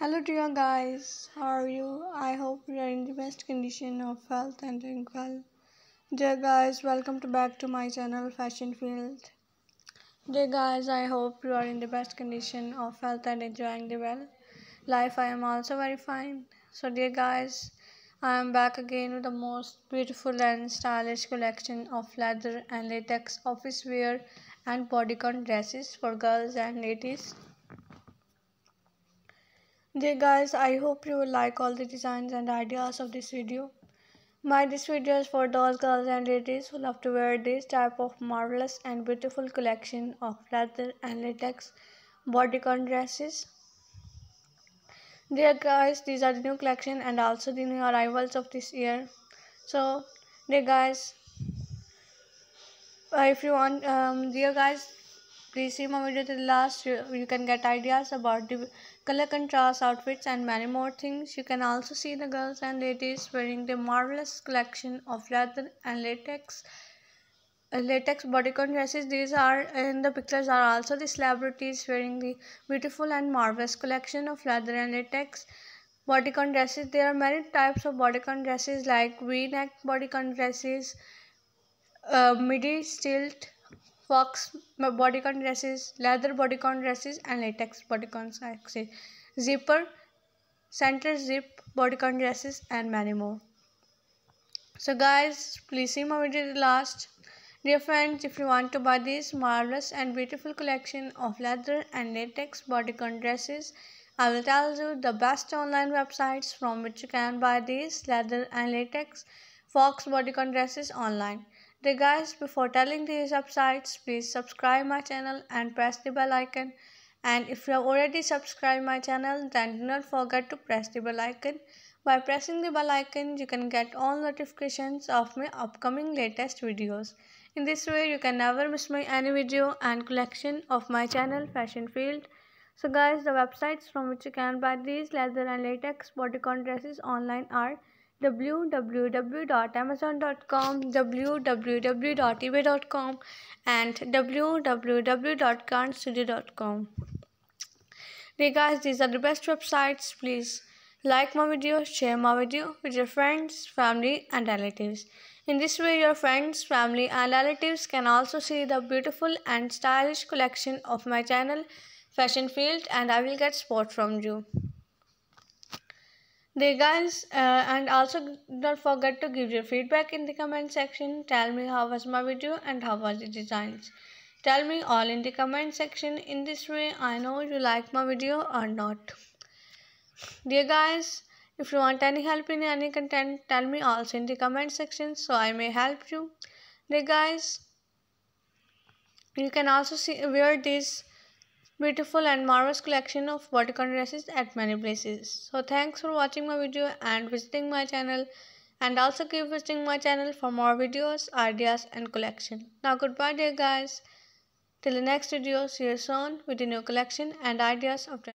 Hello dear guys, how are you? I hope you are in the best condition of health and doing well. Dear guys, welcome to back to my channel Fashion Field. Dear guys, I hope you are in the best condition of health and enjoying the well. Life I am also very fine. So dear guys, I am back again with the most beautiful and stylish collection of leather and latex office wear and bodycon dresses for girls and ladies Dear guys i hope you will like all the designs and ideas of this video my this video is for those girls and ladies who love to wear this type of marvelous and beautiful collection of leather and latex bodycon dresses dear guys these are the new collection and also the new arrivals of this year so dear guys if you want um, dear guys Please see my video till the last. You can get ideas about the color contrast outfits and many more things. You can also see the girls and ladies wearing the marvelous collection of leather and latex uh, latex bodycon dresses these are in the pictures are also the celebrities wearing the beautiful and marvelous collection of leather and latex bodycon dresses there are many types of bodycon dresses like v-neck bodycon dresses uh, midi stilt Fox bodycon dresses, leather bodycon dresses and latex bodycon dresses, zipper, center zip bodycon dresses and many more. So guys, please see my video the last. Dear friends, if you want to buy this marvelous and beautiful collection of leather and latex bodycon dresses, I will tell you the best online websites from which you can buy these leather and latex fox bodycon dresses online. Dear guys, before telling these websites, please subscribe my channel and press the bell icon. And if you have already subscribed my channel, then do not forget to press the bell icon. By pressing the bell icon, you can get all notifications of my upcoming latest videos. In this way, you can never miss my any video and collection of my channel Fashion Field. So guys, the websites from which you can buy these leather and latex bodycon dresses online are www.amazon.com, www.ebay.com, and www.grandstudio.com. Hey guys, these are the best websites. Please like my video, share my video with your friends, family, and relatives. In this way, your friends, family, and relatives can also see the beautiful and stylish collection of my channel, Fashion Field, and I will get support from you. Dear guys uh, and also don't forget to give your feedback in the comment section tell me how was my video and how was the designs tell me all in the comment section in this way i know you like my video or not dear guys if you want any help in any content tell me also in the comment section so i may help you dear guys you can also see wear this beautiful and marvelous collection of bodycon dresses at many places. So thanks for watching my video and visiting my channel and also keep visiting my channel for more videos, ideas and collection. Now goodbye dear guys. Till the next video, see you soon with a new collection and ideas of